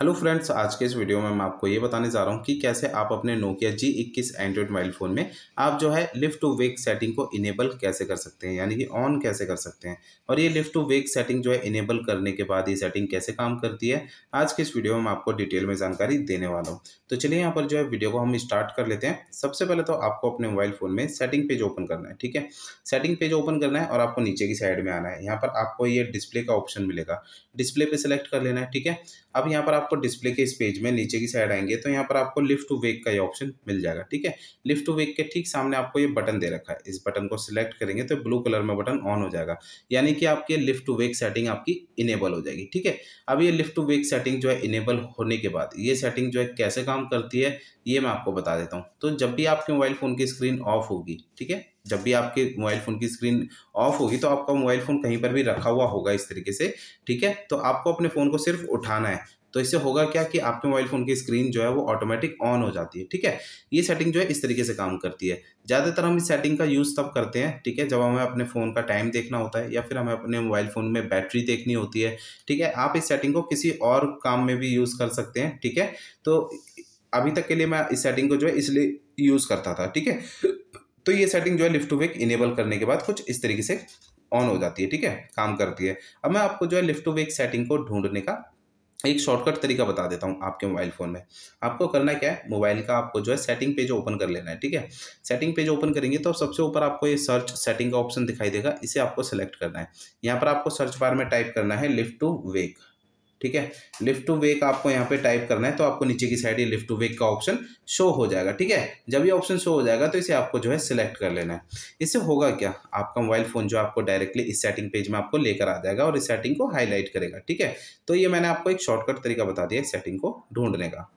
hello friends आज के इस वीडियो में मैं आपको ये बताने जा रहा हूँ कि कैसे आप अपने नोकिया जी इक्कीस एंड्रॉइड मोबाइल फ़ोन में आप जो है लिफ्ट टू वेक सेटिंग को इनेबल कैसे कर सकते हैं यानी कि ऑन कैसे कर सकते हैं और ये लिफ्ट टू वेक सेटिंग जो है इनेबल करने के बाद ये सेटिंग कैसे काम करती है आज के इस वीडियो में मैं आपको डिटेल में जानकारी देने वाला हूँ तो चलिए यहाँ पर जो है वीडियो को हम स्टार्ट कर लेते हैं सबसे पहले तो आपको अपने मोबाइल फ़ोन में सेटिंग पेज ओपन करना है ठीक है सेटिंग पेज ओपन करना है और आपको नीचे की साइड में आना है यहाँ पर आपको ये डिस्प्ले का ऑप्शन मिलेगा डिस्प्ले पर सिलेक्ट कर लेना है ठीक है अब यहाँ पर आप आपको डिस्प्ले के इस पेज में नीचे की साइड आएंगे तो यहाँ पर आपको लिफ्ट टू वेक का ये ऑप्शन मिल जाएगा ठीक है लिफ्ट टू वेक के ठीक सामने आपको ये बटन दे रखा है इस बटन को सिलेक्ट करेंगे तो ब्लू कलर में बटन ऑन हो जाएगा यानी कि आपकी लिफ्ट टू वेक सेटिंग आपकी इनेबल हो जाएगी ठीक है अब ये लिफ्ट टू वेक सेटिंग जो है इनेबल होने के बाद ये सेटिंग जो है कैसे काम करती है ये मैं आपको बता देता हूँ तो जब भी आपके मोबाइल फ़ोन की स्क्रीन ऑफ होगी ठीक है जब भी आपके मोबाइल फ़ोन की स्क्रीन ऑफ होगी तो आपका मोबाइल फ़ोन कहीं पर भी रखा हुआ होगा इस तरीके से ठीक है तो आपको अपने फ़ोन को सिर्फ उठाना है तो इससे होगा क्या कि आपके मोबाइल फ़ोन की स्क्रीन जो है वो ऑटोमेटिक ऑन हो जाती है ठीक है ये सेटिंग जो है इस तरीके से काम करती है ज़्यादातर हम इस सेटिंग का यूज़ तब करते हैं ठीक है जब हमें अपने फ़ोन का टाइम देखना होता है या फिर हमें अपने मोबाइल फ़ोन में बैटरी देखनी होती है ठीक है आप इस सेटिंग को किसी और काम में भी यूज़ कर सकते हैं ठीक है तो अभी तक के लिए मैं इस सेटिंग को जो है इसलिए यूज़ करता था ठीक है तो ये सेटिंग जो है लिफ्ट टू वेक इनेबल करने के बाद कुछ इस तरीके से ऑन हो जाती है ठीक है काम करती है अब मैं आपको जो है लिफ्ट टू वेक सेटिंग को ढूंढने का एक शॉर्टकट तरीका बता देता हूँ आपके मोबाइल फ़ोन में आपको करना क्या है मोबाइल का आपको जो है सेटिंग पेज ओपन कर लेना है ठीक है सेटिंग पेज ओपन करेंगे तो सबसे ऊपर आपको ये सर्च सेटिंग का ऑप्शन दिखाई देगा इसे आपको सेलेक्ट करना है यहाँ पर आपको सर्च बार में टाइप करना है लिफ्ट टू वेक ठीक है लिफ्ट टू वेक आपको यहाँ पे टाइप करना है तो आपको नीचे की साइड ये लिफ्ट टू वेक का ऑप्शन शो हो जाएगा ठीक है जब ये ऑप्शन शो हो जाएगा तो इसे आपको जो है सिलेक्ट कर लेना है इससे होगा क्या आपका मोबाइल फ़ोन जो आपको डायरेक्टली इस सेटिंग पेज में आपको लेकर आ जाएगा और इस सेटिंग को हाईलाइट करेगा ठीक है तो ये मैंने आपको एक शॉर्टकट तरीका बता दिया इस सेटिंग को ढूंढने का